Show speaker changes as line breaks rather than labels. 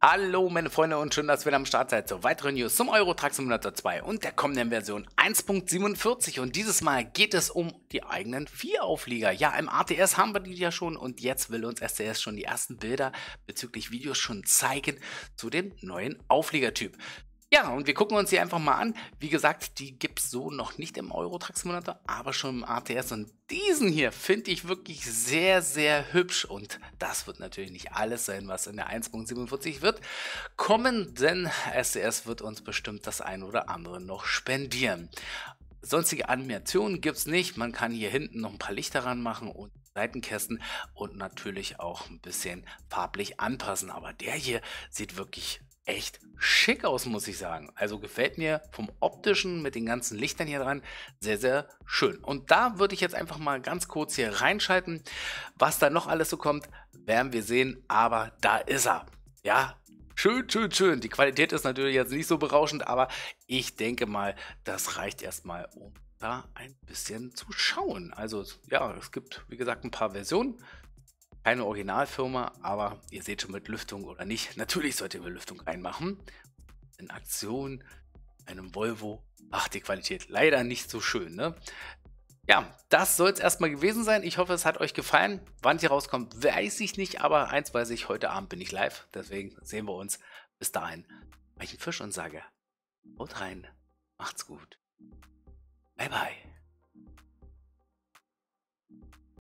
Hallo meine Freunde und schön, dass ihr wieder am Start seid zur weiteren News zum Eurotrack Simulator 2 und der kommenden Version 1.47 und dieses Mal geht es um die eigenen Vierauflieger. Ja, im ATS haben wir die ja schon und jetzt will uns STS schon die ersten Bilder bezüglich Videos schon zeigen zu dem neuen Aufliegertyp. Ja, und wir gucken uns die einfach mal an. Wie gesagt, die gibt es so noch nicht im Euro-Truck-Simulator, aber schon im ATS. Und diesen hier finde ich wirklich sehr, sehr hübsch. Und das wird natürlich nicht alles sein, was in der 1.47 wird kommen, denn SCS wird uns bestimmt das ein oder andere noch spendieren. Sonstige Animationen gibt es nicht. Man kann hier hinten noch ein paar Lichter ranmachen und Seitenkästen und natürlich auch ein bisschen farblich anpassen. Aber der hier sieht wirklich echt schick aus, muss ich sagen. Also gefällt mir vom optischen mit den ganzen Lichtern hier dran sehr, sehr schön. Und da würde ich jetzt einfach mal ganz kurz hier reinschalten. Was da noch alles so kommt, werden wir sehen. Aber da ist er. Ja, schön, schön, schön. Die Qualität ist natürlich jetzt nicht so berauschend, aber ich denke mal, das reicht erstmal, um da ein bisschen zu schauen. Also ja, es gibt, wie gesagt, ein paar Versionen. Keine Originalfirma, aber ihr seht schon mit Lüftung oder nicht. Natürlich sollt ihr mit Lüftung reinmachen. In Aktion einem Volvo. Ach, die Qualität leider nicht so schön, ne? Ja, das soll es erstmal gewesen sein. Ich hoffe, es hat euch gefallen. Wann hier rauskommt, weiß ich nicht, aber eins weiß ich, heute Abend bin ich live. Deswegen sehen wir uns. Bis dahin, ich Fisch und sage, haut rein, macht's gut. Bye bye.